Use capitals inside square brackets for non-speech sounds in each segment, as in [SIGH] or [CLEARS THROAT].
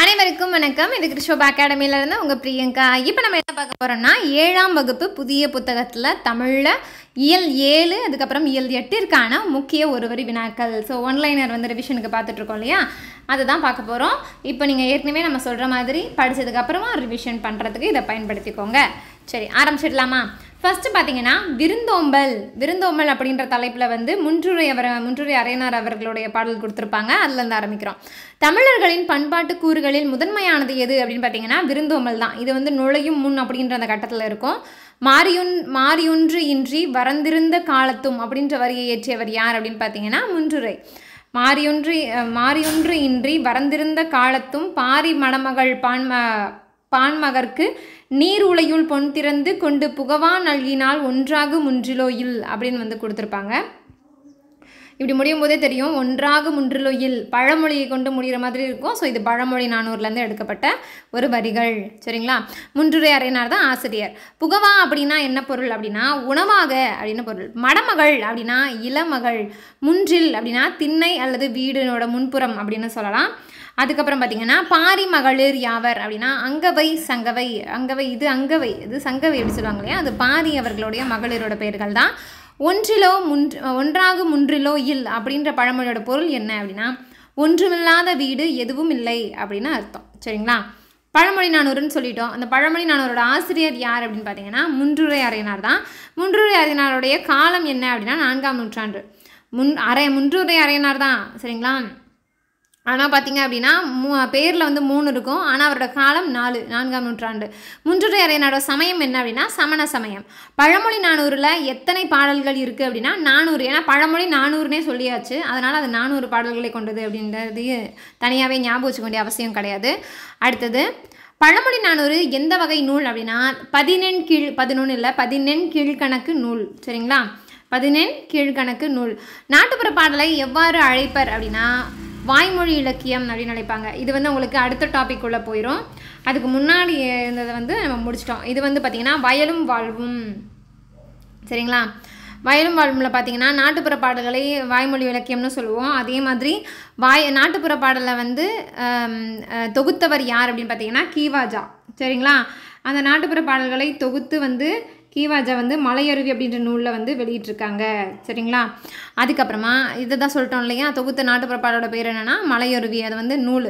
அனைவருக்கும் வணக்கம் இது கிருஷ்ணபா அகாடமியிலேருந்து உங்கள் பிரியங்கா இப்போ நம்ம என்ன பார்க்க போகிறோம்னா ஏழாம் வகுப்பு புதிய புத்தகத்தில் தமிழில் இயல் ஏழு அதுக்கப்புறம் இயல் எட்டிற்கான முக்கிய ஒரு வரி வினாக்கள் ஸோ ஒன்லைனர் வந்து ரிவிஷனுக்கு பார்த்துட்ருக்கோம் இல்லையா அதுதான் பார்க்க போகிறோம் இப்போ நீங்கள் ஏற்கனவே நம்ம சொல்கிற மாதிரி படித்ததுக்கப்புறமா ரிவிஷன் பண்ணுறதுக்கு இதை பயன்படுத்திக்கோங்க சரி ஆரம்பிச்சிடலாமா ஃபஸ்ட்டு பார்த்தீங்கன்னா விருந்தோம்பல் விருந்தோம்பல் அப்படின்ற தலைப்பில் வந்து முன்றுரை அவர் முன்றுரை அரையனார் அவர்களுடைய பாடல் கொடுத்துருப்பாங்க அதுலேருந்து ஆரம்பிக்கிறோம் தமிழர்களின் பண்பாட்டு கூறுகளில் முதன்மையானது எது அப்படின்னு பார்த்தீங்கன்னா விருந்தோம்பல் தான் இது வந்து நுழையும் முன் அப்படின்ற அந்த கட்டத்தில் இருக்கும் மாரியுன் மாறியொன்று இன்றி வரந்திருந்த காலத்தும் அப்படின்ற வரியை ஏற்றியவர் யார் அப்படின்னு பார்த்தீங்கன்னா முன்றுரை மாரியொன்று மாரியொன்று இன்றி வரந்திருந்த காலத்தும் பாரி மணமகள் பான்ம பான்மகர்க்கு நீர் உலையுள் பொன் திறந்து கொண்டு புகவா நல்கினால் ஒன்றாக முன்றிலோயில் அப்படின்னு வந்து கொடுத்துருப்பாங்க இப்படி முடியும் போதே தெரியும் ஒன்றாக முன்றிலொயில் பழமொழியை கொண்டு முடிகிற மாதிரி இருக்கும் ஸோ இது பழமொழி நானூர்லேருந்து எடுக்கப்பட்ட ஒரு வரிகள் சரிங்களா முன்றுரை அறையினார் தான் ஆசிரியர் புகவா அப்படின்னா என்ன பொருள் அப்படின்னா உணவாக அப்படின்னு பொருள் மடமகள் அப்படின்னா இளமகள் முன்றில் அப்படின்னா திண்ணை அல்லது வீடினோட முன்புறம் அப்படின்னு சொல்லலாம் அதுக்கப்புறம் பார்த்திங்கன்னா பாரி மகளிர் யாவர் அப்படின்னா அங்கவை சங்கவை அங்கவை இது அங்கவை இது சங்கவை எப்படி சொல்லுவாங்க இல்லையா அது பாரி அவர்களுடைய மகளிரோட பெயர்கள் தான் ஒன்றிலோ முன் ஒன்றாக முன்றிலோ இல் அப்படின்ற பழமொழியோட பொருள் என்ன அப்படின்னா ஒன்றுமில்லாத வீடு எதுவும் இல்லை அப்படின்னு அர்த்தம் சரிங்களா பழமொழி நானூறுன்னு சொல்லிட்டோம் அந்த பழமொழி நானூரோட ஆசிரியர் யார் அப்படின்னு பார்த்தீங்கன்னா முன்றுரை அறையினார் தான் முன்றுரை அறையினாருடைய காலம் என்ன அப்படின்னா நான்காம் நூற்றாண்டு முன் அரை முன்றுரை அறையினார் தான் சரிங்களா ஆனால் பார்த்தீங்க அப்படின்னா மூ பேரில் வந்து மூணு இருக்கும் ஆனால் அவரோட காலம் நாலு நான்காம் நூற்றாண்டு முன்றுரையறையனோட சமயம் என்ன அப்படின்னா சமண சமயம் பழமொழி நானூறில் எத்தனை பாடல்கள் இருக்குது அப்படின்னா நானூறு ஏன்னா பழமொழி நானூறுனே சொல்லியாச்சு அதனால் அது நானூறு பாடல்களை கொண்டது அப்படின்றது தனியாகவே ஞாபகம் வச்சுக்க வேண்டிய அவசியம் கிடையாது அடுத்தது பழமொழி நானூறு எந்த வகை நூல் அப்படின்னா பதினெண் கீழ் பதினொன்று இல்லை பதினெண் கீழ்கணக்கு நூல் சரிங்களா பதினெண் கீழ்கணக்கு நூல் நாட்டுப்புற பாடலை எவ்வாறு அழைப்பர் அப்படின்னா வாய்மொழி இலக்கியம் அப்படின்னு நினைப்பாங்க இது வந்து உங்களுக்கு அடுத்த டாபிக் உள்ளே போயிடும் அதுக்கு முன்னாடி இருந்ததை வந்து நம்ம முடிச்சிட்டோம் இது வந்து பார்த்திங்கன்னா வயலும் வாழ்வும் சரிங்களா வயலும் வாழ்வில் பார்த்தீங்கன்னா நாட்டுப்புற பாடல்களை வாய்மொழி இலக்கியம்னு சொல்லுவோம் அதே மாதிரி வாய் நாட்டுப்புற பாடலை வந்து தொகுத்தவர் யார் அப்படின்னு பார்த்தீங்கன்னா கீவாஜா சரிங்களா அந்த நாட்டுப்புற பாடல்களை தொகுத்து வந்து ஹீவாஜா வந்து மலையருவி அப்படின்ற நூலில் வந்து வெளியிட்டிருக்காங்க சரிங்களா அதுக்கப்புறமா இதை தான் சொல்லிட்டோம் இல்லையா தொகுத்த நாட்டுப்புற பாடலோட பேர் என்னென்னா மலையருவி அது வந்து நூல்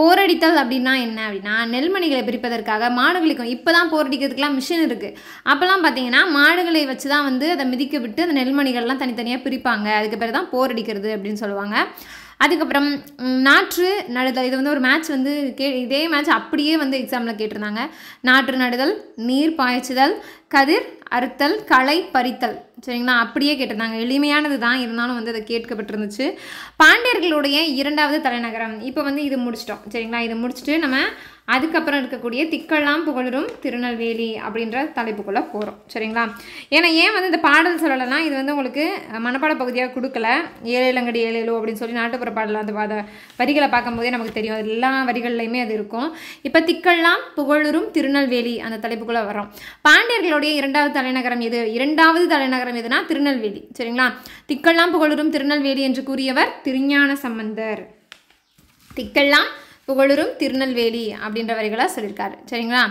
போரடித்தல் அப்படின்னா என்ன அப்படின்னா நெல்மணிகளை பிரிப்பதற்காக மாடுகளுக்கும் இப்போ தான் போரடிக்கிறதுக்கெலாம் மிஷின் இருக்குது அப்போல்லாம் பார்த்தீங்கன்னா மாடுகளை வச்சு தான் வந்து அதை மிதிக்க விட்டு அந்த நெல்மணிகள்லாம் தனித்தனியாக பிரிப்பாங்க அதுக்கு பேர் தான் போரடிக்கிறது அப்படின்னு சொல்லுவாங்க அதுக்கப்புறம் நாற்று நடுதல் இது வந்து ஒரு மேட்ச் வந்து கே இதே மேட்ச் அப்படியே வந்து எக்ஸாமில் கேட்டிருந்தாங்க நாற்று நடுதல் நீர் பாய்ச்சுதல் கதிர் அறுத்தல் களை பறித்தல் சரிங்களா அப்படியே கேட்டிருந்தாங்க எளிமையானது தான் இருந்தாலும் வந்து அதை கேட்கப்பட்டிருந்துச்சு பாண்டியர்களுடைய இரண்டாவது தலைநகரம் இப்போ வந்து இது முடிச்சிட்டோம் சரிங்களா இது முடிச்சுட்டு நம்ம அதுக்கப்புறம் இருக்கக்கூடிய திக்கெல்லாம் புகழரும் திருநெல்வேலி அப்படின்ற தலைப்புக்குள்ளே போகிறோம் சரிங்களா ஏன்னா ஏன் வந்து இந்த பாடல் சொல்லலைன்னா இது வந்து உங்களுக்கு மனப்பாட பகுதியாக கொடுக்கல ஏழு இலங்கடி ஏழு அப்படின்னு சொல்லி நாட்டுப்புற பாடல் அந்த அதை வரிகளை பார்க்கும்போதே நமக்கு தெரியும் அது எல்லா வரிகள்லையுமே அது இருக்கும் இப்போ திக்கெல்லாம் புகழரும் திருநெல்வேலி அந்த தலைப்புக்குள்ளே வரோம் பாண்டியர்களுடைய இரண்டாவது தலைநகரம் எது இரண்டாவது தலைநகரம் நகரம் எதுனா திருநெல்வேலி சரிங்களா திக்கெல்லாம் புகழுரும் திருநெல்வேலி என்று கூறியவர் திருஞான சம்பந்தர் திக்கெல்லாம் புகழுரும் திருநெல்வேலி அப்படின்ற வரிகளாக சொல்லியிருக்காரு சரிங்களா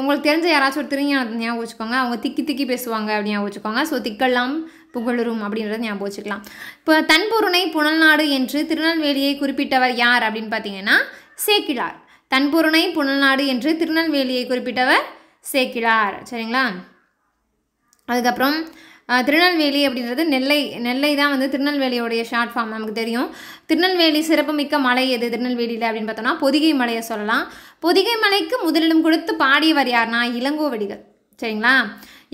உங்களுக்கு தெரிஞ்ச யாராச்சும் ஒரு திருஞான ஞாபகம் வச்சுக்கோங்க அவங்க திக்கி திக்கி பேசுவாங்க அப்படின்னு ஞாபகம் வச்சுக்கோங்க ஸோ திக்கெல்லாம் புகழுரும் அப்படின்றத ஞாபகம் வச்சுக்கலாம் இப்போ தன்பொருணை புனல்நாடு என்று திருநெல்வேலியை குறிப்பிட்டவர் யார் அப்படின்னு பார்த்தீங்கன்னா சேக்கிழார் தன்பொருணை புனல்நாடு என்று திருநெல்வேலியை குறிப்பிட்டவர் சேக்கிழார் சரிங்களா அதுக்கப்புறம் திருநெல்வேலி அப்படின்றது நெல்லை நெல்லை தான் வந்து திருநெல்வேலியோடைய ஷார்ட் ஃபார்ம் நமக்கு தெரியும் திருநெல்வேலி சிறப்புமிக்க மலை எது திருநெல்வேலியில் அப்படின்னு பார்த்தோம்னா பொதிகை மலையை சொல்லலாம் பொதிகை மலைக்கு முதலிடம் கொடுத்து பாடியவர் யார்னா இளங்கோவடிகள் சரிங்களா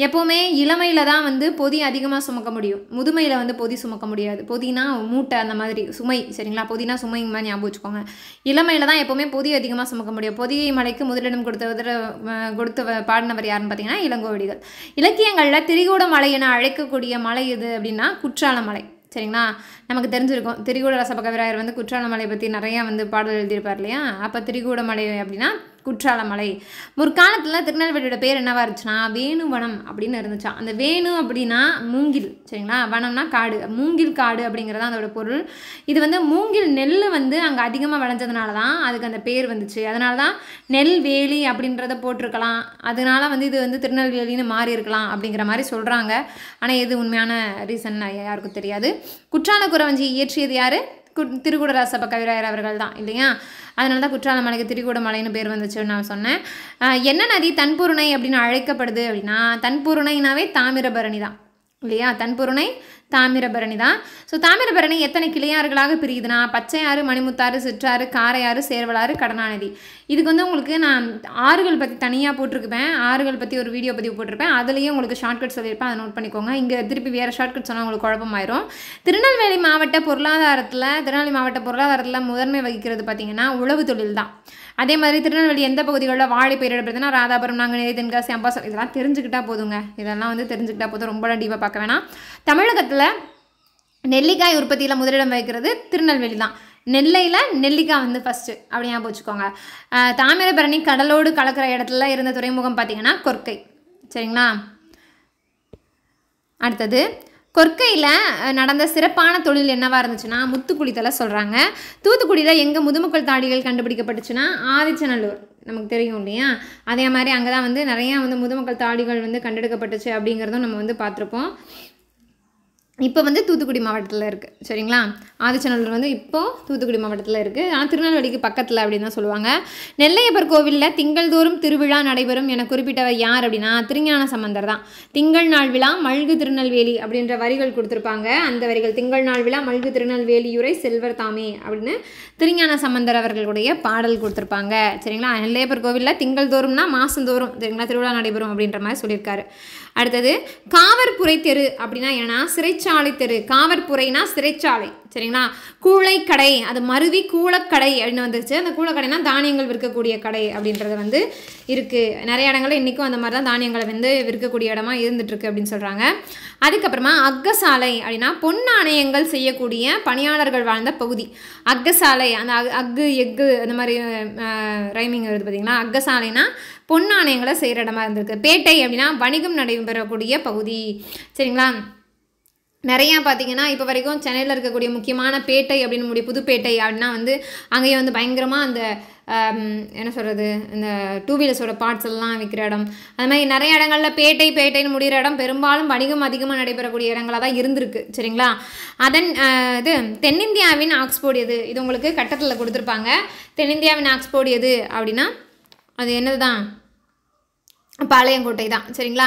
எப்போவுமே இளமையில் தான் வந்து பொதி அதிகமாக சுமக்க முடியும் முதுமையில் வந்து பொதி சுமக்க முடியாது பொதினா மூட்டை அந்த மாதிரி சுமை சரிங்களா பொதினா சுமைங்க மாதிரி ஞாபகம் வச்சுக்கோங்க இளமையில் தான் எப்போவுமே பொதி அதிகமாக சுமக்க முடியும் பொதியை மலைக்கு முதலிடம் கொடுத்த கொடுத்து பாடினவர் யாருன்னு பார்த்தீங்கன்னா இளங்கோவடிகள் இலக்கியங்களில் திரிகூட மலை என அழைக்கக்கூடிய மலை எது அப்படின்னா குற்றால மலை சரிங்களா நமக்கு தெரிஞ்சிருக்கும் திரிகூட ரசபகவிராயர் வந்து குற்றாலமலை பற்றி நிறையா வந்து பாடல் எழுதியிருப்பார் இல்லையா அப்போ திரிகூடமலை அப்படின்னா குற்றாலமலை முற்காலத்தில் திருநெல்வேலியோட பேர் என்னவா இருந்துச்சுன்னா வேணுவனம் அப்படின்னு இருந்துச்சா அந்த வேணு அப்படின்னா மூங்கில் சரிங்களா வனம்னா காடு மூங்கில் காடு அப்படிங்கிறது தான் அதோட பொருள் இது வந்து மூங்கில் நெல் வந்து அங்கே அதிகமாக விளைஞ்சதுனால தான் அதுக்கு அந்த பேர் வந்துச்சு அதனால தான் நெல் வேலி அப்படின்றத போட்டிருக்கலாம் அதனால வந்து இது வந்து திருநெல்வேலின்னு மாறி இருக்கலாம் அப்படிங்கிற மாதிரி சொல்கிறாங்க ஆனால் எது உண்மையான ரீசன் யாருக்கும் தெரியாது குற்றால குறவஞ்சி இயற்றியது யார் கு திருக்குடராசப்ப கவிராயர் அவர்கள் தான் இல்லையா அதனால தான் குற்றால மலைக்கு திருக்கூடமலைன்னு பேர் வந்துச்சுன்னு நான் சொன்னேன் என்ன நதி தன்பூருணை அப்படின்னு அழைக்கப்படுது அப்படின்னா தன்பூருணைனாவே தாமிரபரணி தான் இல்லையா தன்பூருணை தாமிரபரணி தான் ஸோ தாமிரபரணி எத்தனை கிளையாறுகளாக பிரியுதுன்னா பச்சையாறு மணிமுத்தாறு சிற்றாறு காரையாறு சேர்வலாறு கடனாநிதி இதுக்கு வந்து உங்களுக்கு நான் ஆறுகள் பற்றி தனியாக போட்டிருப்பேன் ஆறுகள் பற்றி ஒரு வீடியோ பதிவு போட்டிருப்பேன் அதுலேயும் உங்களுக்கு ஷார்ட்கட் சொல்லியிருப்பேன் அதை நோட் பண்ணிக்கோங்க இங்கே திருப்பி வேறு ஷார்ட்கட் சொன்னால் உங்களுக்கு குழப்பமாயிரும் திருநெல்வேலி மாவட்ட பொருளாதாரத்தில் திருநெல்வேலி மாவட்ட பொருளாதாரத்தில் முதன்மை வகிக்கிறது பார்த்திங்கன்னா உழவு தொழில் தான் அதே மாதிரி திருநெல்வேலி எந்த பகுதிகளில் வாழை பெயரிடப்படுதுன்னா ராதாபுரம் நாங்கள் தென்காசி அம்பாசம் இதெல்லாம் தெரிஞ்சுக்கிட்டா போதுங்க இதெல்லாம் வந்து தெரிஞ்சுக்கிட்டா போதும் ரொம்ப டீப்பாக பார்க்க வேணாம் தமிழகத்தில் நெல்லிக்காய் உற்பத்தியில் முதலிடம் வைக்கிறது திருநெல்வேலி தான் நெல்லையில் நெல்லிக்காய் வந்து ஃபஸ்ட்டு அப்படி போச்சுக்கோங்க வச்சுக்கோங்க தாமிரபரணி கடலோடு கலக்கிற இடத்துல இருந்த துறைமுகம் பார்த்திங்கன்னா கொர்க்கை சரிங்களா அடுத்தது கொற்கையில் நடந்த சிறப்பான தொழில் என்னவாக இருந்துச்சுன்னா முத்துக்குளித்தலை சொல்கிறாங்க தூத்துக்குடியில் எங்கே முதுமக்கள் தாடிகள் கண்டுபிடிக்கப்பட்டுச்சுன்னா ஆதிச்சநல்லூர் நமக்கு தெரியும் இல்லையா அதே மாதிரி அங்கே தான் வந்து நிறையா வந்து முதுமக்கள் தாடிகள் வந்து கண்டெடுக்கப்பட்டுச்சு அப்படிங்கிறதும் நம்ம வந்து பார்த்துருப்போம் இப்போ வந்து தூத்துக்குடி மாவட்டத்தில் இருக்குது சரிங்களா ஆதிச்சநல்லூர் வந்து இப்போது தூத்துக்குடி மாவட்டத்தில் இருக்குது ஆனால் திருநெல்வேலிக்கு பக்கத்தில் அப்படின்னு தான் சொல்லுவாங்க நெல்லையப்பர் கோவிலில் திங்கள்தோறும் திருவிழா நடைபெறும் என குறிப்பிட்டவர் யார் அப்படின்னா திருஞான சம்பந்தர் தான் திங்கள் நாள் விழா மல்கு திருநெல்வேலி அப்படின்ற வரிகள் கொடுத்துருப்பாங்க அந்த வரிகள் திங்கள் நாள் விழா மல்கு திருநெல்வேலியுரை செல்வர் தாமே அப்படின்னு திருஞான சம்பந்தர் அவர்களுடைய பாடல் கொடுத்துருப்பாங்க சரிங்களா நெல்லையப்பர் கோவிலில் திங்கள் தோறும்னா மாதந்தோறும் சரிங்களா திருவிழா நடைபெறும் அப்படின்ற மாதிரி சொல்லியிருக்காரு அடுத்தது காவற்புரை தெரு அப்படின்னா என்னன்னா சிறைச்சாலை தெரு காவற்புரைனா சிறைச்சாலை சரிங்களா கூளைக்கடை அது மருவி கூலக்கடை அப்படின்னு வந்துச்சு அந்த கூழக்கடைனா தானியங்கள் விற்கக்கூடிய கடை அப்படின்றது வந்து இருக்குது நிறைய இடங்களில் இன்றைக்கும் அந்த மாதிரி தான் தானியங்களை வந்து விற்கக்கூடிய இடமா இருந்துகிட்ருக்கு அப்படின்னு சொல்கிறாங்க அதுக்கப்புறமா அக்கசாலை அப்படின்னா பொன் நாணயங்கள் செய்யக்கூடிய பணியாளர்கள் வாழ்ந்த பகுதி அக்கசாலை அந்த அக்கு எக்கு அந்த மாதிரி ரைமிங் வருது பார்த்திங்களா அக்கசாலைனா பொன்னாணயங்களை செய்கிற இடமா இருந்திருக்கு பேட்டை அப்படின்னா வணிகம் நடைபெறக்கூடிய பகுதி சரிங்களா நிறையா பார்த்தீங்கன்னா இப்போ வரைக்கும் சென்னையில் இருக்கக்கூடிய முக்கியமான பேட்டை அப்படின்னு முடியும் புதுப்பேட்டை அப்படின்னா வந்து அங்கேயே வந்து பயங்கரமாக அந்த என்ன சொல்கிறது இந்த டூ வீலர்ஸோட பார்ட்ஸ் எல்லாம் விற்கிற இடம் அது மாதிரி நிறைய இடங்களில் பேட்டை பேட்டைன்னு முடிகிற இடம் பெரும்பாலும் வணிகம் அதிகமாக நடைபெறக்கூடிய இடங்களாக தான் இருந்திருக்கு சரிங்களா அதன் இது தென்னிந்தியாவின் ஆக்ஸ்போர்ட் எது இது உங்களுக்கு கட்டத்தில் கொடுத்துருப்பாங்க தென்னிந்தியாவின் ஆக்ஸ்போர்ட் எது அப்படின்னா அது என்னது தான் பாளையங்கோட்டை தான் சரிங்களா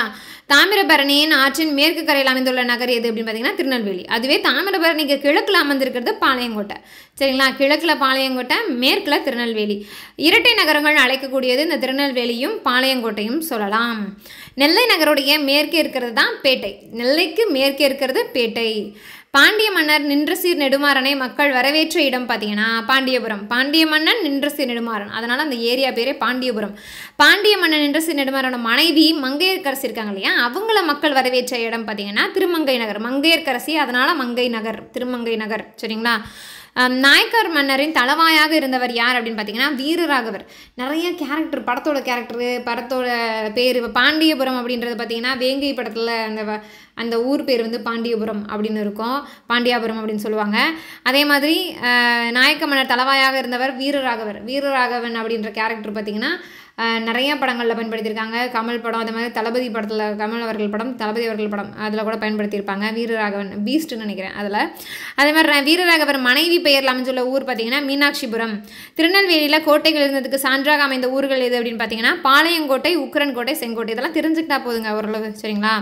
தாமிரபரணியின் ஆற்றின் மேற்கு கரையில் அமைந்துள்ள நகர் எது அப்படின்னு பார்த்தீங்கன்னா திருநெல்வேலி அதுவே தாமிரபரணிக்கு கிழக்கில் அமர்ந்திருக்கிறது பாளையங்கோட்டை சரிங்களா கிழக்கில் பாளையங்கோட்டை மேற்கில் திருநெல்வேலி இரட்டை நகரங்கள் அழைக்கக்கூடியது இந்த திருநெல்வேலியும் பாளையங்கோட்டையும் சொல்லலாம் நெல்லை நகருடைய மேற்கே இருக்கிறது தான் பேட்டை நெல்லைக்கு மேற்கே இருக்கிறது பேட்டை பாண்டிய மன்னர் நின்று சீர் நெடுமாறனை மக்கள் வரவேற்ற இடம் பார்த்தீங்கன்னா பாண்டியபுரம் பாண்டிய மன்னன் நின்று சீர் நெடுமாறன் அதனால் அந்த ஏரியா பேரே பாண்டியபுரம் பாண்டிய மன்னன் நின்று சீர் நெடுமாறனோட மனைவி மங்கையர்கரசி இருக்காங்க இல்லையா அவங்கள மக்கள் வரவேற்ற இடம் பார்த்தீங்கன்னா திருமங்கை நகர் மங்கையர்கரசி அதனால் மங்கை நகர் திருமங்கை நகர் சரிங்களா நாயக்கர் மன்னரின் தலைவாயாக இருந்தவர் யார் அப்படின்னு பார்த்தீங்கன்னா வீரராகவர் நிறைய கேரக்டர் படத்தோட கேரக்டரு படத்தோட பேர் இப்போ பாண்டியபுரம் அப்படின்றது பார்த்தீங்கன்னா வேங்கை படத்தில் அந்த அந்த ஊர் பேர் வந்து பாண்டியபுரம் அப்படின்னு இருக்கும் பாண்டியாபுரம் அப்படின்னு சொல்லுவாங்க அதே மாதிரி நாயக்க மன்னர் தலைவாயாக இருந்தவர் வீரராகவர் வீரராகவன் அப்படின்ற கேரக்டர் பார்த்தீங்கன்னா நிறைய படங்களில் பயன்படுத்தியிருக்காங்க கமல் படம் அது மாதிரி தளபதி படத்தில் கமல் அவர்கள் படம் தளபதி அவர்கள் படம் அதில் கூட பயன்படுத்தியிருப்பாங்க வீரராகவன் பீஸ்ட்டுன்னு நினைக்கிறேன் அதில் அதே மாதிரி வீரராகவர் மனைவி பெயரில் அமைஞ்சுள்ள ஊர் பார்த்திங்கன்னா மீனாட்சிபுரம் திருநெல்வேலியில் கோட்டைகள் இருந்ததுக்கு சான்றாக அமைந்த ஊர்கள் எது அப்படின்னு பார்த்தீங்கன்னா பாளையங்கோட்டை உக்கரன்கோட்டை செங்கோட்டை இதெல்லாம் தெரிஞ்சுக்கிட்டா போதுங்க ஓரளவு சரிங்களா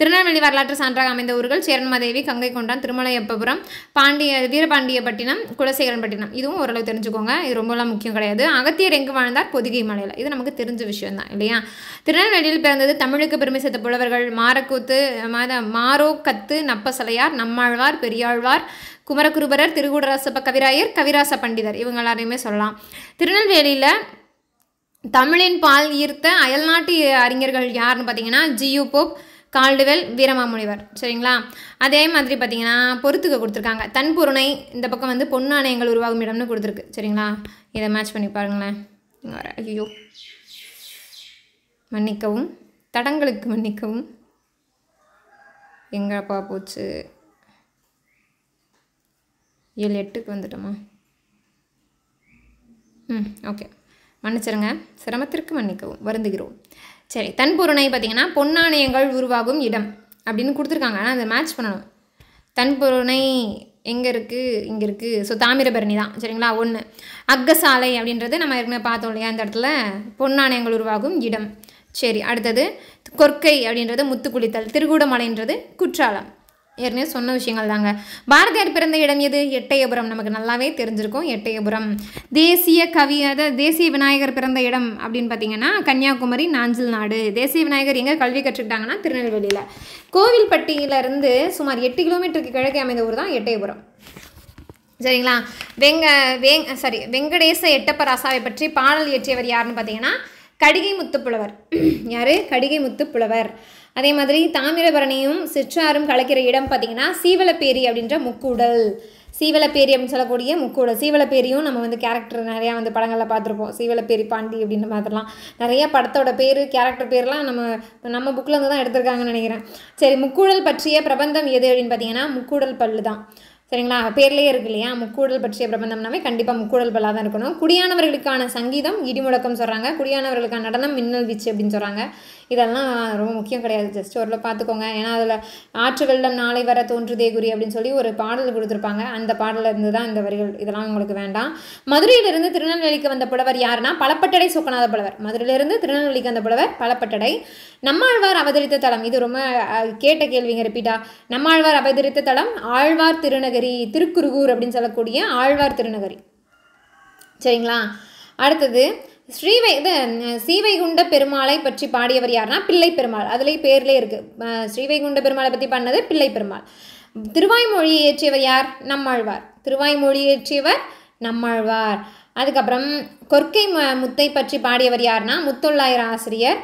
திருநெல்வேலி வரலாற்று சான்றாக அமைந்த ஊர்கள் சேரன்மாதேவி கங்கை கொண்டான் திருமலையப்பபுரம் பாண்டிய வீரபாண்டியப்பட்டினம் குலசேகரன்பட்டினம் இதுவும் ஓரளவு தெரிஞ்சுக்கோங்க இது ரொம்பலாம் முக்கியம் கிடையாது அகத்தியர் எங்கு வாழ்ந்தார் பொதிகை மலையில் இது நமக்கு தெரிஞ்ச விஷயம் தான் இல்லையா திருநெல்வேலியில் பிறந்தது தமிழுக்கு பெருமை சேர்த்த புலவர்கள் மாரக்கூத்து மாத மாரோ கத்து நப்பசலையார் நம்மாழ்வார் பெரியாழ்வார் குமரகுருபரர் திருகுடராசப்ப கவிராயர் கவிராச பண்டிதர் இவங்க எல்லாரையுமே சொல்லலாம் திருநெல்வேலியில் தமிழின் பால் ஈர்த்த அயல்நாட்டு அறிஞர்கள் யாருன்னு பார்த்தீங்கன்னா ஜியு போப் கால்டுவெல் வீரமாமுனிவர் சரிங்களா அதே மாதிரி பார்த்தீங்கன்னா பொறுத்துக்க கொடுத்துருக்காங்க தன்பொருணை இந்த பக்கம் வந்து பொன்னாணயங்கள் உருவாகும் இடம்னு கொடுத்துருக்கு சரிங்களா இதை மேட்ச் பண்ணி பாருங்களேன் ஐயோ மன்னிக்கவும் தடங்களுக்கு மன்னிக்கவும் எங்கப்பா போச்சு ஏழு எட்டுக்கு வந்துட்டோமா ம் ஓகே மன்னிச்சிருங்க சிரமத்திற்கு மன்னிக்கவும் வருந்துகிறோம் சரி தன்பொருணை பார்த்திங்கன்னா பொன்னாணயங்கள் உருவாகும் இடம் அப்படின்னு கொடுத்துருக்காங்க ஆனால் அதை மேட்ச் பண்ணணும் தன்பொருணை எங்கே இருக்குது இங்கே இருக்குது ஸோ தாமிரபரணி தான் சரிங்களா ஒன்று அக்கசாலை அப்படின்றது நம்ம ஏற்கனவே பார்த்தோம் இல்லையா அந்த இடத்துல பொன்னாணயங்கள் உருவாகும் இடம் சரி அடுத்தது கொற்கை அப்படின்றது முத்துக்குளித்தல் திருகூடமலைன்றது குற்றாலம் ஏற்கனவே சொன்ன விஷயங்கள் தாங்க பாரதியார் பிறந்த இடம் எது எட்டயபுரம் நமக்கு நல்லாவே தெரிஞ்சிருக்கும் எட்டயபுரம் தேசிய கவி அதாவது தேசிய விநாயகர் பிறந்த இடம் அப்படின்னு பார்த்தீங்கன்னா கன்னியாகுமரி நாஞ்சில் நாடு தேசிய விநாயகர் எங்கே கல்வி கற்றுக்கிட்டாங்கன்னா திருநெல்வேலியில் கோவில்பட்டியிலேருந்து சுமார் எட்டு கிலோமீட்டருக்கு கிழக்கே அமைந்த ஊர் தான் எட்டயபுரம் சரிங்களா வெங்க வெங் சாரி வெங்கடேச எட்டப்பராசாவை பற்றி பாடல் இயற்றியவர் யாருன்னு பார்த்தீங்கன்னா கடிகை முத்துப்புலவர் [CLEARS THROAT] யார் கடிகை முத்துப்புலவர் அதே மாதிரி தாமிரபரணியும் சிற்றாரும் கலக்கிற இடம் பார்த்தீங்கன்னா சீவலப்பேரி அப்படின்ற முக்கூடல் சீவலப்பேரி அப்படின்னு சொல்லக்கூடிய முக்கூடல் சீவலப்பேரியும் நம்ம வந்து கேரக்டர் நிறையா வந்து படங்களில் பார்த்துருப்போம் சீவலப்பேரி பாண்டி அப்படின்னு மாதிரிலாம் நிறையா படத்தோட பேர் கேரக்டர் பேர்லாம் நம்ம நம்ம புக்கில் இருந்து தான் எடுத்திருக்காங்கன்னு நினைக்கிறேன் சரி முக்கூடல் பற்றிய பிரபந்தம் எது அப்படின்னு பார்த்தீங்கன்னா முக்கூடல் பல்லு தான் சரிங்களா பேர்லேயே இருக்கு இல்லையா முக்கூடல் பற்றிய பிரபந்தம்னாவே கண்டிப்பாக முக்கூடல் பலாக தான் இருக்கணும் குடியானவர்களுக்கான சங்கீதம் இடிமுழக்கம் சொல்கிறாங்க குடியானவர்களுக்கான நடனம் மின்னல் வீச்சு அப்படின்னு சொல்கிறாங்க இதெல்லாம் ரொம்ப முக்கியம் கிடையாது ஜஸ்ட் ஒரு பார்த்துக்கோங்க ஏன்னா அதில் ஆற்று வெள்ளம் நாளை வர தோன்றுதே குறி அப்படின்னு சொல்லி ஒரு பாடல் கொடுத்துருப்பாங்க அந்த இருந்து தான் இந்த வரிகள் இதெல்லாம் உங்களுக்கு வேண்டாம் மதுரையிலிருந்து திருநெல்வேலிக்கு வந்த புலவர் யாருன்னா பலப்பட்டடை சுக்கநாத புலவர் மதுரையிலிருந்து திருநெல்வேலிக்கு வந்த புலவர் பலப்பட்டடை நம்மாழ்வார் அவதரித்த தலம் இது ரொம்ப கேட்ட கேள்விங்க ரிப்பீட்டா நம்மாழ்வார் அவதரித்த தலம் ஆழ்வார் திருநகரி திருக்குறுகூர் அப்படின்னு சொல்லக்கூடிய ஆழ்வார் திருநகரி சரிங்களா அடுத்தது ஸ்ரீவை இது சீவைகுண்ட பெருமாளை பற்றி பாடியவர் யாருன்னா பிள்ளை பெருமாள் அதுலேயே பேர்லேயே இருக்குது ஸ்ரீவைகுண்ட பெருமாளை பற்றி பாடினது பிள்ளை பெருமாள் திருவாய்மொழி இயற்றியவர் யார் நம்மாழ்வார் திருவாய்மொழி ஏற்றியவர் நம்மாழ்வார் அதுக்கப்புறம் கொற்கை முத்தை பற்றி பாடியவர் யார்னா முத்தொள்ளாயிரம் ஆசிரியர்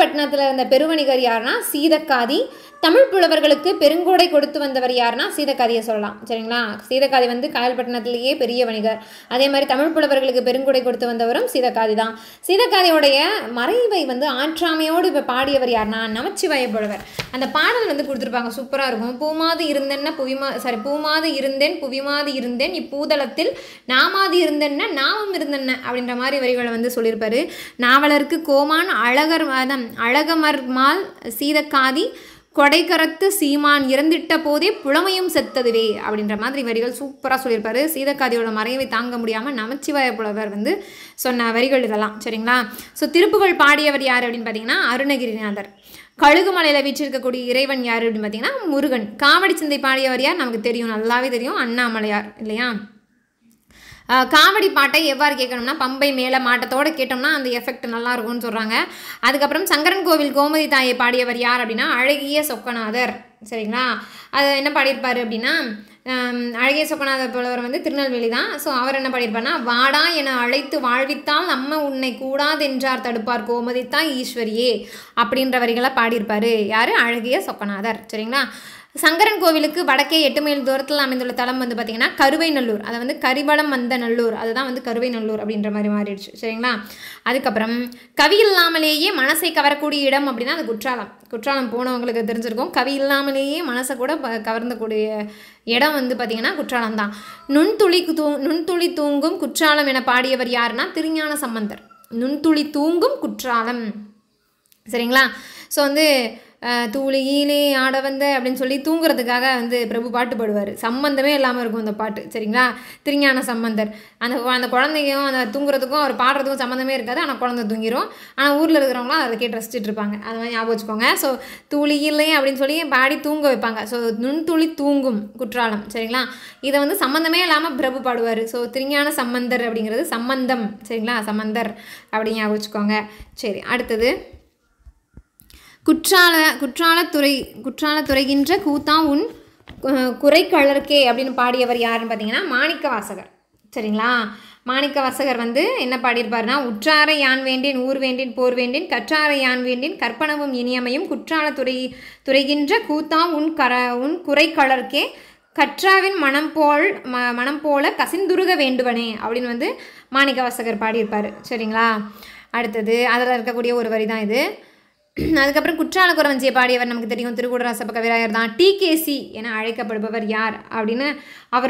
பட்டினத்தில் இருந்த பெருவணிகர் யார்னா சீதக்காதி தமிழ் புலவர்களுக்கு பெருங்கோடை கொடுத்து வந்தவர் யாருன்னா சீதக்காதியை சொல்லலாம் சரிங்களா சீதக்காதி வந்து காயல்பட்டினத்திலேயே பெரிய வணிகர் அதே மாதிரி தமிழ் புலவர்களுக்கு பெருங்கொடை கொடுத்து வந்தவரும் சீதக்காதி தான் சீதக்காதியோடைய மறைவை வந்து ஆற்றாமையோடு இப்போ பாடியவர் யாருன்னா நமச்சிவாய புலவர் அந்த பாடல் வந்து கொடுத்துருப்பாங்க சூப்பராக இருக்கும் பூமாது இருந்தேன்னா புவிமா சாரி பூமாது இருந்தேன் புவிமாது இருந்தேன் இப்பூதளத்தில் நாமாது இருந்தேன்னா நாமும் இருந்தேன்ன அப்படின்ற மாதிரி வரிகளை வந்து சொல்லியிருப்பாரு நாவலருக்கு கோமான் அழகர் அழகமர்மால் சீதக்காதி கொடைக்கரத்து சீமான் இறந்துட்ட போதே புலமையும் செத்ததுவே அப்படின்ற மாதிரி வரிகள் சூப்பராக சொல்லியிருப்பாரு சீதக்காதியோட மறைவை தாங்க முடியாமல் நமச்சிவாய புலவர் வந்து சொன்ன வரிகள் இதெல்லாம் சரிங்களா ஸோ திருப்புகள் பாடியவர் யார் அப்படின்னு பார்த்தீங்கன்னா அருணகிரிநாதர் கழுகுமலையில் வீற்றிருக்கக்கூடிய இறைவன் யார் அப்படின்னு பார்த்தீங்கன்னா முருகன் காவடி சிந்தை பாடியவர் யார் நமக்கு தெரியும் நல்லாவே தெரியும் அண்ணாமலையார் இல்லையா காமெடி பாட்டை எவ்வாறு கேட்கணும்னா பம்பை மேலே மாட்டத்தோட கேட்டோம்னா அந்த எஃபெக்ட் நல்லா இருக்கும்னு சொல்கிறாங்க அதுக்கப்புறம் சங்கரன் கோவில் கோமதி தாயை பாடியவர் யார் அப்படின்னா அழகிய சொக்கநாதர் சரிங்களா அது என்ன பாடியிருப்பார் அப்படின்னா அழகிய சொக்கநாதர் புலவர் வந்து திருநெல்வேலி தான் ஸோ அவர் என்ன பண்ணியிருப்பார்னா வாடா என அழைத்து வாழ்வித்தால் நம்ம உன்னை கூடாதென்றார் தடுப்பார் கோமதித்தான் ஈஸ்வரியே அப்படின்ற வரிகளை பாடியிருப்பார் யார் அழகிய சொக்கநாதர் சரிங்களா சங்கரன் கோவிலுக்கு வடக்கே எட்டு மைல் தூரத்தில் அமைந்துள்ள தலம் வந்து பார்த்திங்கன்னா கருவை நல்லூர் அதை வந்து கரிவளம் வந்த நல்லூர் அதுதான் வந்து கருவை நல்லூர் அப்படின்ற மாதிரி மாறிடுச்சு சரிங்களா அதுக்கப்புறம் கவி இல்லாமலேயே மனசை கவரக்கூடிய இடம் அப்படின்னா அது குற்றாலம் குற்றாலம் போனவங்களுக்கு தெரிஞ்சிருக்கும் கவி இல்லாமலேயே மனசை கூட கவர்ந்தக்கூடிய இடம் வந்து பார்த்திங்கன்னா குற்றாலம் தான் நுண்துளி தூ நுண்துளி தூங்கும் குற்றாலம் என பாடியவர் யாருன்னா திருஞான சம்பந்தர் நுண்துளி தூங்கும் குற்றாலம் சரிங்களா ஸோ வந்து தூளியிலே ஆட வந்த அப்படின்னு சொல்லி தூங்குறதுக்காக வந்து பிரபு பாட்டு பாடுவார் சம்மந்தமே இல்லாமல் இருக்கும் அந்த பாட்டு சரிங்களா திருஞான சம்பந்தர் அந்த அந்த குழந்தையும் அந்த தூங்குறதுக்கும் அவர் பாடுறதுக்கும் சம்மந்தமே இருக்காது ஆனால் குழந்தை தூங்கிடும் ஆனால் ஊரில் இருக்கிறவங்களும் அதை கேட்டு ரசிச்சுட்டு இருப்பாங்க அதை மாதிரி ஞாபகம் வச்சுக்கோங்க ஸோ தூளியிலே அப்படின்னு சொல்லி பாடி தூங்க வைப்பாங்க ஸோ நுண்துளி தூங்கும் குற்றாலம் சரிங்களா இதை வந்து சம்மந்தமே இல்லாமல் பிரபு பாடுவார் ஸோ திருஞான சம்பந்தர் அப்படிங்கிறது சம்பந்தம் சரிங்களா சம்பந்தர் அப்படின்னு ஞாபகம் வச்சுக்கோங்க சரி அடுத்தது குற்றால குற்றாலத்துறை குற்றாலத்துறைகின்ற கூத்தா உன் குறைக்கலர்க்கே அப்படின்னு பாடியவர் யாருன்னு பார்த்தீங்கன்னா மாணிக்க வாசகர் சரிங்களா மாணிக்க வாசகர் வந்து என்ன பாடியிருப்பார்னா உற்றாரை யான் வேண்டின் ஊர் வேண்டின் போர் வேண்டின் கற்றாரை யான் வேண்டின் கற்பனவும் இனியமையும் குற்றாலத்துறை துறைகின்ற கூத்தா உன் கர உன் குறைக்கழற்கே கற்றாவின் மனம் போல் ம மனம் போல கசிந்துருக வேண்டுவனே அப்படின்னு வந்து மாணிக்க வாசகர் பாடியிருப்பார் சரிங்களா அடுத்தது அதில் இருக்கக்கூடிய ஒரு வரி தான் இது [CLEARS THROAT] அதுக்கப்புறம் குற்றால குறவஞ்சியை பாடியவர் நமக்கு தெரியும் திருக்கூடராசப்ப கவிராயர் தான் டிகேசி என அழைக்கப்படுபவர் யார் அப்படின்னு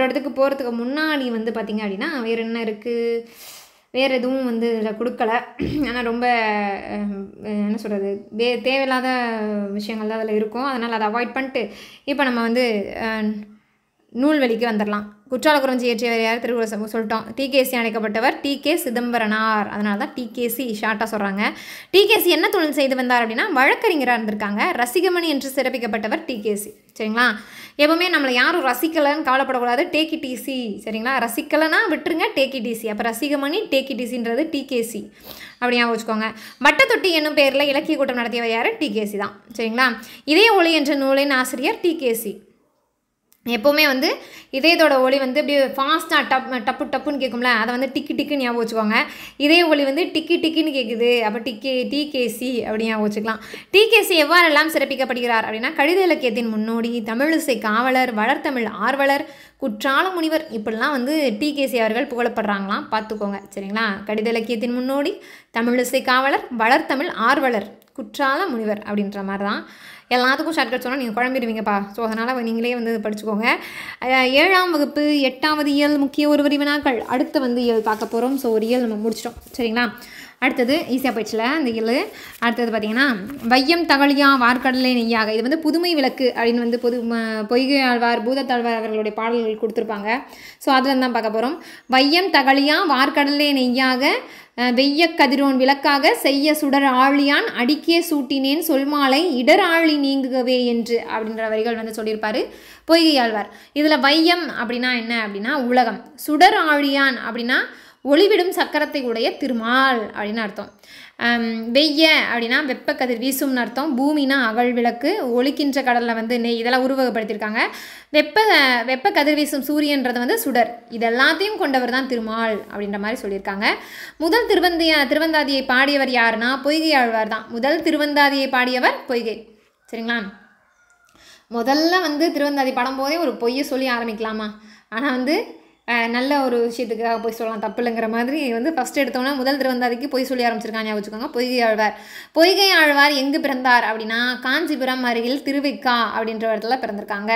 இடத்துக்கு போகிறதுக்கு முன்னாடி வந்து பார்த்திங்க அப்படின்னா வேறு என்ன இருக்குது வேறு எதுவும் வந்து இதில் கொடுக்கல [CLEARS THROAT] ஆனால் ரொம்ப என்ன சொல்கிறது வே தேவையில்லாத விஷயங்கள் தான் அதில் இருக்கும் அதனால் அதை அவாய்ட் பண்ணிட்டு இப்போ நம்ம வந்து நூல்வெளிக்கு வந்துடலாம் குற்றால குறிஞ்சி இயற்றியவர் யார் திருக்குறள் சொல்லிட்டோம் டிகேசி டி டிகே சிதம்பரனார் அதனால தான் டிகேசி ஷார்ட்டாக சொல்கிறாங்க டிகேசி என்ன தொழில் செய்து வந்தார் அப்படின்னா வழக்கறிஞராக இருந்திருக்காங்க ரசிகமணி என்று சிறப்பிக்கப்பட்டவர் டிகேசி சரிங்களா எப்பவுமே நம்மளை யாரும் ரசிக்கலைன்னு கவலைப்படக்கூடாது டேக்கி டிசி சரிங்களா ரசிக்கலைன்னா விட்டுருங்க டேக்கி டிசி அப்போ ரசிகமணி டேக்கி டிசின்றது டிகேசி அப்படி ஞாபகம் வச்சுக்கோங்க வட்டத்தொட்டி என்னும் பேரில் இலக்கிய கூட்டம் நடத்தியவர் யார் டிகேசி தான் சரிங்களா இதே ஒளி என்ற நூலின் ஆசிரியர் டிகேசி எப்போவுமே வந்து இதயத்தோட ஒளி வந்து இப்படி ஃபாஸ்ட்டாக டப் டப்பு டப்புன்னு கேட்கும்ல அதை வந்து டிக்கி டிக்குன்னு ஞாபகம் வச்சுக்கோங்க இதய ஒளி வந்து டிக்கி டிக்கின்னு கேட்குது அப்போ டிக்கே டிகேசி அப்படின்னு ஞாபகம் வச்சுக்கலாம் டிகேசி எவ்வாறெல்லாம் சிறப்பிக்கப்படுகிறார் அப்படின்னா கடித இலக்கியத்தின் முன்னோடி தமிழிசை காவலர் வளர்த்தமிழ் ஆர்வலர் குற்றால முனிவர் இப்படிலாம் வந்து டிகேசி அவர்கள் புகழப்படுறாங்களாம் பார்த்துக்கோங்க சரிங்களா கடித இலக்கியத்தின் முன்னோடி தமிழிசை காவலர் வளர்த்தமிழ் ஆர்வலர் குற்றால முனிவர் அப்படின்ற மாதிரி தான் எல்லாத்துக்கும் ஷார்ட்கட் சொன்னால் நீங்கள் குழம்பிடுவீங்கப்பா ஸோ அதனால் நீங்களே வந்து படிச்சுக்கோங்க ஏழாம் வகுப்பு எட்டாவது இயல் முக்கிய ஒரு விரிவினாக்கள் அடுத்து வந்து இயல் பார்க்க போகிறோம் ஸோ ஒரு இயல் நம்ம முடிச்சிட்டோம் சரிங்களா அடுத்தது ஈஸியாக பயிற்சியில் அந்த இயல் அடுத்தது பார்த்தீங்கன்னா வையம் தகழியா வார்க்கடலை நெய்யாக இது வந்து புதுமை விளக்கு அப்படின்னு வந்து பொது பொய்கை ஆழ்வார் பூதத்தாழ்வார் அவர்களுடைய பாடல்கள் கொடுத்துருப்பாங்க ஸோ அதில் தான் பார்க்க போகிறோம் வையம் தகழியா வார்க்கடலை நெய்யாக வெய்ய கதிரோன் விளக்காக செய்ய சுடர் ஆழியான் அடிக்கே சூட்டினேன் சொல்மாலை இடர் ஆழி நீங்குகவே என்று அப்படின்ற வரிகள் வந்து சொல்லியிருப்பார் பொய்கையாழ்வார் இதில் வையம் அப்படின்னா என்ன அப்படின்னா உலகம் சுடர் ஆழியான் அப்படின்னா ஒளிவிடும் சக்கரத்தை உடைய திருமால் அப்படின்னு அர்த்தம் வெய்ய அப்படின்னா வெப்ப கதிர் வீசும்னு அர்த்தம் பூமினா அகழ் விளக்கு ஒழிக்கின்ற கடலில் வந்து நெய் இதெல்லாம் உருவகப்படுத்தியிருக்காங்க வெப்ப வெப்ப கதிர் வீசும் சூரியன்றது வந்து சுடர் இதெல்லாத்தையும் கொண்டவர் தான் திருமால் அப்படின்ற மாதிரி சொல்லியிருக்காங்க முதல் திருவந்திய திருவந்தாதியை பாடியவர் யாருன்னா பொய்கை ஆழ்வார் தான் முதல் திருவந்தாதியை பாடியவர் பொய்கை சரிங்களா முதல்ல வந்து திருவந்தாதி போதே ஒரு பொய்யை சொல்லி ஆரம்பிக்கலாமா ஆனால் வந்து நல்ல ஒரு விஷயத்துக்காக போய் சொல்லலாம் தப்பு இல்லைங்கிற மாதிரி வந்து ஃபஸ்ட் எடுத்தோன்னா முதல் திருவந்தாதிக்கு பொய் சொல்லி ஆரம்பிச்சிருக்காங்க வச்சுக்கோங்க பொய்கை ஆழ்வார் பொய்கை ஆழ்வார் எங்கு பிறந்தார் அப்படின்னா காஞ்சிபுரம் அருகில் திருவிக்கா அப்படின்ற இடத்துல பிறந்திருக்காங்க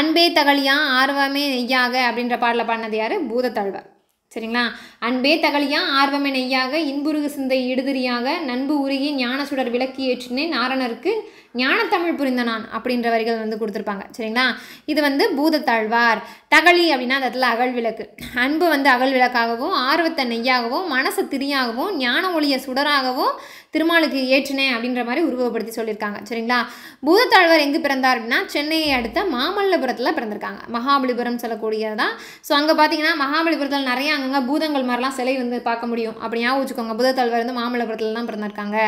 அன்பே தகழியா ஆர்வமே நெய்யாக அப்படின்ற பாடலை பாடினது யார் பூதத்தாழ்வார் சரிங்களா அன்பே தகழியா ஆர்வமே நெய்யாக இன்புருகு சிந்தை இடுதிரியாக நண்பு உருகி ஞான சுடர் விளக்கி ஏற்றினேன் நாரணருக்கு ஞானத்தமிழ் புரிந்த நான் அப்படின்ற வரிகள் வந்து கொடுத்துருப்பாங்க சரிங்களா இது வந்து பூதத்தாழ்வார் தகழி அப்படின்னா அந்த இடத்துல விளக்கு அன்பு வந்து அகழ் விளக்காகவும் ஆர்வத்தை நெய்யாகவும் மனசு திரியாகவும் ஞான ஒளிய சுடராகவும் திருமாலுக்கு ஏற்றினேன் அப்படின்ற மாதிரி உருவப்படுத்தி சொல்லியிருக்காங்க சரிங்களா பூதத்தாழ்வார் எங்கே பிறந்தார் அப்படின்னா சென்னையை அடுத்த மாமல்லபுரத்தில் பிறந்திருக்காங்க மகாபலிபுரம் சொல்லக்கூடியதான் ஸோ அங்கே பார்த்தீங்கன்னா மகாபலிபுரத்தில் நிறைய அங்கங்கே பூதங்கள் மாதிரிலாம் சிலை வந்து பார்க்க முடியும் அப்படி ஞாபகம் வச்சுக்கோங்க பூதத்தாழ்வார் வந்து மாமல்லபுரத்தில் தான் பிறந்திருக்காங்க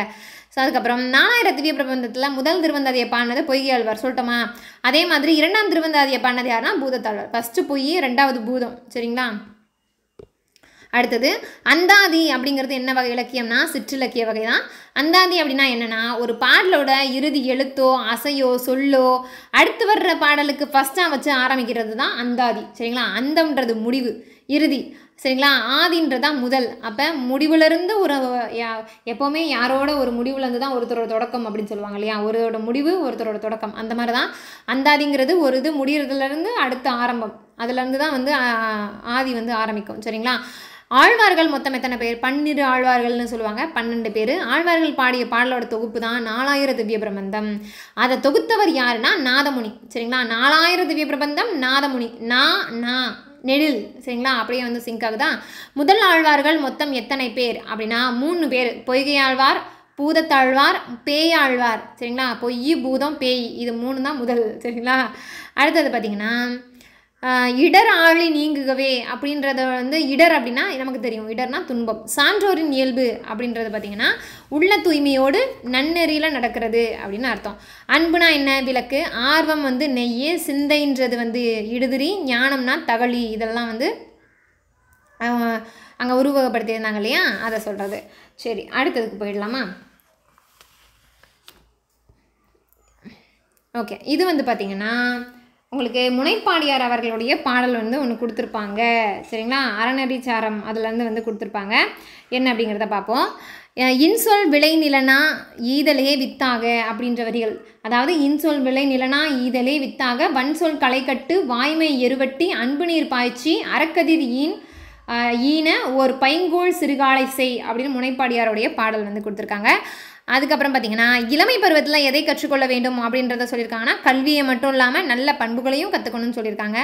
ஸோ அதுக்கப்புறம் நாலாயிரம் திவ்ய பிரபந்தத்தில் முதல் திருவந்தாதியை பாடினது பொய்கையாழ்வார் சொல்லட்டோமா அதே மாதிரி இரண்டாம் திருவந்தாதியை பாடினது யாருன்னா பூதத்தாழ்வார் ஃபஸ்ட்டு பொய் ரெண்டாவது பூதம் சரிங்களா அடுத்தது அந்தாதி அப்படிங்கிறது என்ன வகை இலக்கியம்னா சிற்றிலக்கிய வகை தான் அந்தாதி அப்படின்னா என்னென்னா ஒரு பாடலோட இறுதி எழுத்தோ அசையோ சொல்லோ அடுத்து வர்ற பாடலுக்கு ஃபஸ்ட்டாக வச்சு ஆரம்பிக்கிறது தான் அந்தாதி சரிங்களா அந்தம்ன்றது முடிவு இறுதி சரிங்களா ஆதின்றதான் முதல் அப்போ முடிவுலேருந்து ஒரு எப்போவுமே யாரோட ஒரு முடிவுலேருந்து தான் ஒருத்தரோட தொடக்கம் அப்படின்னு சொல்லுவாங்க இல்லையா ஒருத்தரோட முடிவு ஒருத்தரோட தொடக்கம் அந்த மாதிரி தான் அந்தாதிங்கிறது ஒரு இது முடிகிறதுலேருந்து அடுத்த ஆரம்பம் அதுலேருந்து தான் வந்து ஆதி வந்து ஆரம்பிக்கும் சரிங்களா ஆழ்வார்கள் மொத்தம் எத்தனை பேர் பன்னிரு ஆழ்வார்கள்னு சொல்லுவாங்க பன்னெண்டு பேர் ஆழ்வார்கள் பாடிய பாடலோட தொகுப்பு தான் நாலாயிர திவ்ய பிரபந்தம் அதை தொகுத்தவர் யாருன்னா நாதமுனி சரிங்களா நாலாயிர திவ்ய பிரபந்தம் நாதமுனி நா நா நெழில் சரிங்களா அப்படியே வந்து சிங்க் ஆகுதா முதல் ஆழ்வார்கள் மொத்தம் எத்தனை பேர் அப்படின்னா மூணு பேர் பொய்கையாழ்வார் பூதத்தாழ்வார் பேயாழ்வார் சரிங்களா பொய் பூதம் பேய் இது மூணு தான் முதல் சரிங்களா அடுத்தது பார்த்தீங்கன்னா இடர் ஆழி நீங்குகவே அப்படின்றத வந்து இடர் அப்படின்னா நமக்கு தெரியும் இடர்னா துன்பம் சான்றோரின் இயல்பு அப்படின்றது பார்த்திங்கன்னா உள்ள தூய்மையோடு நன்னெறியில் நடக்கிறது அப்படின்னு அர்த்தம் அன்புனா என்ன விளக்கு ஆர்வம் வந்து நெய் சிந்தைன்றது வந்து இடுதிரி ஞானம்னா தகழி இதெல்லாம் வந்து அங்கே உருவகப்படுத்தியிருந்தாங்க இல்லையா அதை சொல்கிறது சரி அடுத்ததுக்கு போயிடலாமா ஓகே இது வந்து பார்த்திங்கன்னா உங்களுக்கு முனைப்பாடியார் அவர்களுடைய பாடல் வந்து ஒன்று கொடுத்துருப்பாங்க சரிங்களா அறநெறிச்சாரம் அதுலேருந்து வந்து கொடுத்துருப்பாங்க என்ன அப்படிங்கிறத பார்ப்போம் இன்சொல் விளை நிலனா ஈதலே வித்தாக அப்படின்ற வரிகள் அதாவது இன்சொல் விளை நிலனா ஈதலே வித்தாக வன்சொல் களைக்கட்டு வாய்மை எருவட்டி அன்பு நீர் பாய்ச்சி அறக்கதிர் ஈன் ஈன ஒரு பைங்கோல் சிறுகாலை செய் அப்படின்னு முனைப்பாடியாருடைய பாடல் வந்து கொடுத்துருக்காங்க அதுக்கப்புறம் பார்த்தீங்கன்னா இளமை பருவத்தில் எதை கற்றுக்கொள்ள வேண்டும் அப்படின்றத சொல்லியிருக்காங்கன்னா கல்வியை மட்டும் இல்லாமல் நல்ல பண்புகளையும் கற்றுக்கணும்னு சொல்லியிருக்காங்க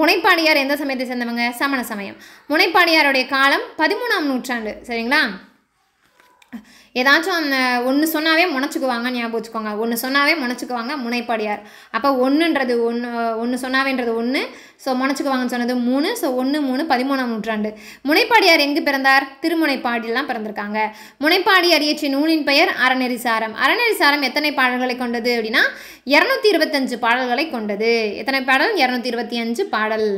முனைப்பாடியார் எந்த சமயத்தை சேர்ந்தவங்க சமண சமயம் முனைப்பாடியாருடைய காலம் பதிமூணாம் நூற்றாண்டு சரிங்களா ஏதாச்சும் அந்த ஒன்று சொன்னாவே முனைச்சிக்குவாங்க ஞாபகம் வச்சுக்கோங்க ஒன்று சொன்னாவே முனைச்சிக்குவாங்க முனைப்பாடியார் அப்போ ஒன்றுன்றது ஒன்று ஒன்று சொன்னாவேன்றது ஒன்று ஸோ முனைச்சிக்குவாங்கன்னு சொன்னது மூணு ஸோ ஒன்று மூணு பதிமூணாம் நூற்றாண்டு முனைப்பாடியார் எங்கு பிறந்தார் திருமுனைப்பாடியெல்லாம் பிறந்திருக்காங்க முனைப்பாடி இயற்றிய நூலின் பெயர் அறநெறி சாரம் அறநெறி சாரம் எத்தனை பாடல்களை கொண்டது அப்படின்னா இரநூத்தி இருபத்தஞ்சு பாடல்களை கொண்டது எத்தனை பாடல் இரநூத்தி இருபத்தி அஞ்சு பாடல்